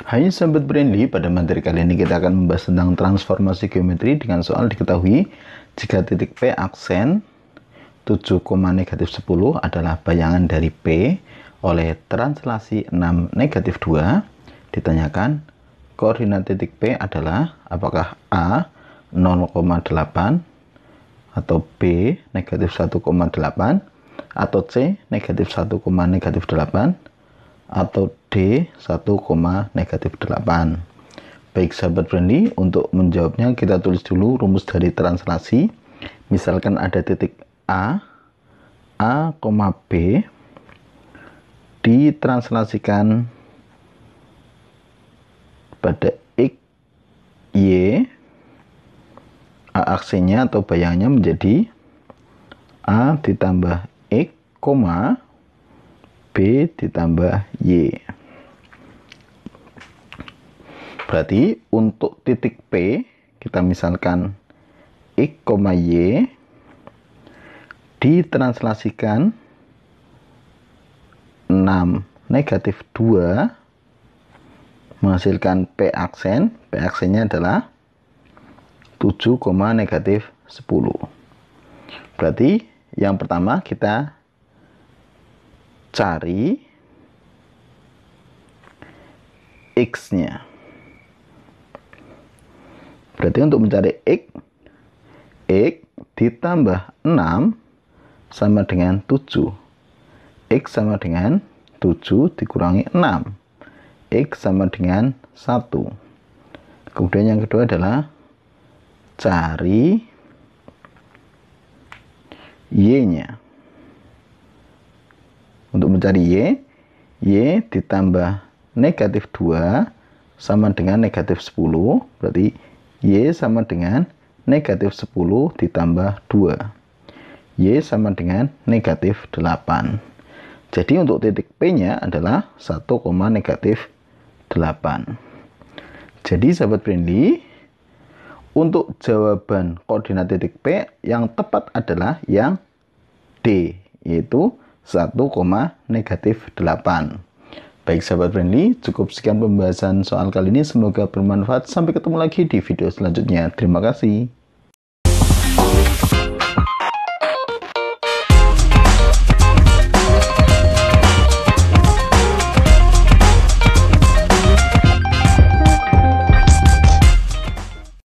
Hai sahabat Brandly, pada materi kali ini kita akan membahas tentang transformasi geometri dengan soal diketahui jika titik P aksen 7, negatif 10 adalah bayangan dari P oleh translasi 6 negatif 2 ditanyakan koordinat titik P adalah apakah A 0,8 atau B negatif 1,8 atau C negatif 1, negatif 8 atau D 1, negatif 8 baik sahabat friendly untuk menjawabnya kita tulis dulu rumus dari translasi misalkan ada titik A A, B ditranslasikan pada X, Y A aksinya atau bayangnya menjadi A ditambah X, B ditambah Y. Berarti untuk titik P kita misalkan X, Y ditranslasikan 6 negatif 2 menghasilkan P aksen. P aksennya adalah 7, negatif 10. Berarti yang pertama kita cari x-nya. Berarti untuk mencari x, x ditambah 6 sama dengan 7. x sama dengan 7 dikurangi 6. x sama dengan 1. Kemudian yang kedua adalah cari y-nya mencari Y. Y ditambah negatif 2 sama dengan negatif 10. Berarti Y sama dengan negatif 10 ditambah 2. Y sama dengan negatif 8. Jadi untuk titik P-nya adalah 1, negatif 8. Jadi sahabat friendly, untuk jawaban koordinat titik P yang tepat adalah yang D, yaitu 1, negatif 8. Baik sahabat friendly, cukup sekian pembahasan soal kali ini. Semoga bermanfaat. Sampai ketemu lagi di video selanjutnya. Terima kasih.